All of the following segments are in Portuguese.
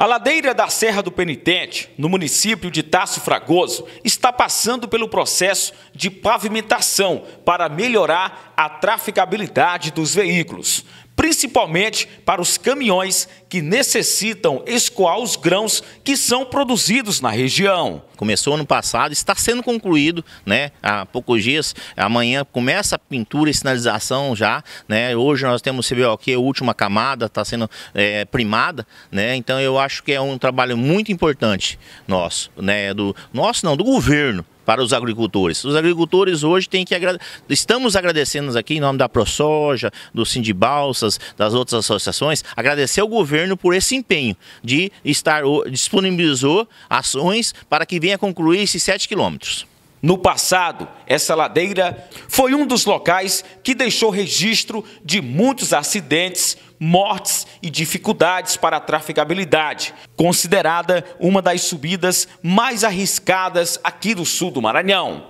A ladeira da Serra do Penitente, no município de Tasso Fragoso, está passando pelo processo de pavimentação para melhorar a traficabilidade dos veículos principalmente para os caminhões que necessitam escoar os grãos que são produzidos na região. Começou ano passado, está sendo concluído, né, há poucos dias, amanhã começa a pintura e sinalização já, né, hoje nós temos o a última camada, está sendo é, primada, né, então eu acho que é um trabalho muito importante nosso, né, do, nosso não, do governo, para os agricultores. Os agricultores hoje têm que estamos agradecendo aqui em nome da ProSoja, do Cindy Balsas, das outras associações, agradecer ao governo por esse empenho de estar disponibilizou ações para que venha concluir esses 7 quilômetros. No passado, essa ladeira foi um dos locais que deixou registro de muitos acidentes, mortes e dificuldades para a traficabilidade, considerada uma das subidas mais arriscadas aqui do sul do Maranhão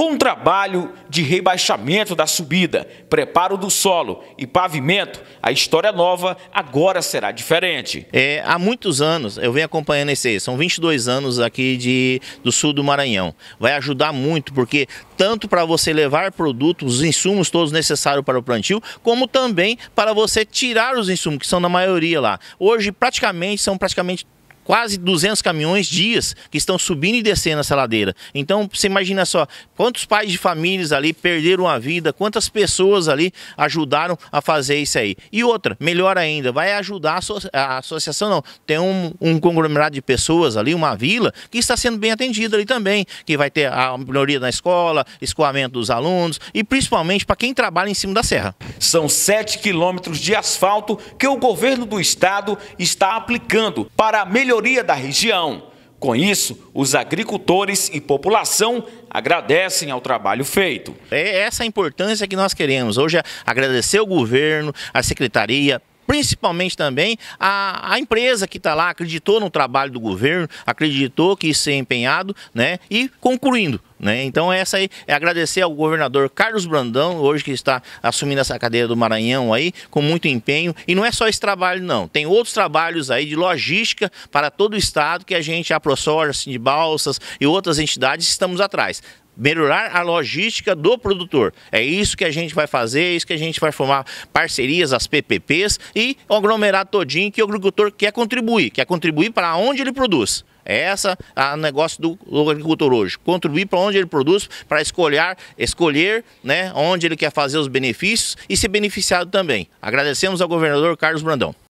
com trabalho de rebaixamento da subida, preparo do solo e pavimento, a história nova agora será diferente. É, há muitos anos eu venho acompanhando esse, são 22 anos aqui de, do sul do Maranhão. Vai ajudar muito porque tanto para você levar produtos, os insumos todos necessários para o plantio, como também para você tirar os insumos que são na maioria lá. Hoje praticamente são praticamente quase 200 caminhões dias que estão subindo e descendo essa ladeira. Então, você imagina só, quantos pais de famílias ali perderam a vida, quantas pessoas ali ajudaram a fazer isso aí. E outra, melhor ainda, vai ajudar a, so a associação, não, tem um, um, conglomerado de pessoas ali, uma vila, que está sendo bem atendida ali também, que vai ter a melhoria na escola, escoamento dos alunos e principalmente para quem trabalha em cima da serra. São 7 quilômetros de asfalto que o governo do estado está aplicando para melhorar maioria da região. Com isso, os agricultores e população agradecem ao trabalho feito. É essa a importância que nós queremos. Hoje, agradecer o governo, a secretaria, principalmente também a, a empresa que está lá, acreditou no trabalho do governo, acreditou que isso é empenhado, né? E concluindo, né? Então essa aí é agradecer ao governador Carlos Brandão, hoje que está assumindo essa cadeira do Maranhão aí, com muito empenho. E não é só esse trabalho não, tem outros trabalhos aí de logística para todo o estado que a gente, a ProSoja, de Balsas e outras entidades estamos atrás melhorar a logística do produtor. É isso que a gente vai fazer, é isso que a gente vai formar parcerias, as PPPs e o aglomerado todinho que o agricultor quer contribuir, quer contribuir para onde ele produz. É essa é o negócio do agricultor hoje, contribuir para onde ele produz, para escolher, escolher né, onde ele quer fazer os benefícios e ser beneficiado também. Agradecemos ao governador Carlos Brandão.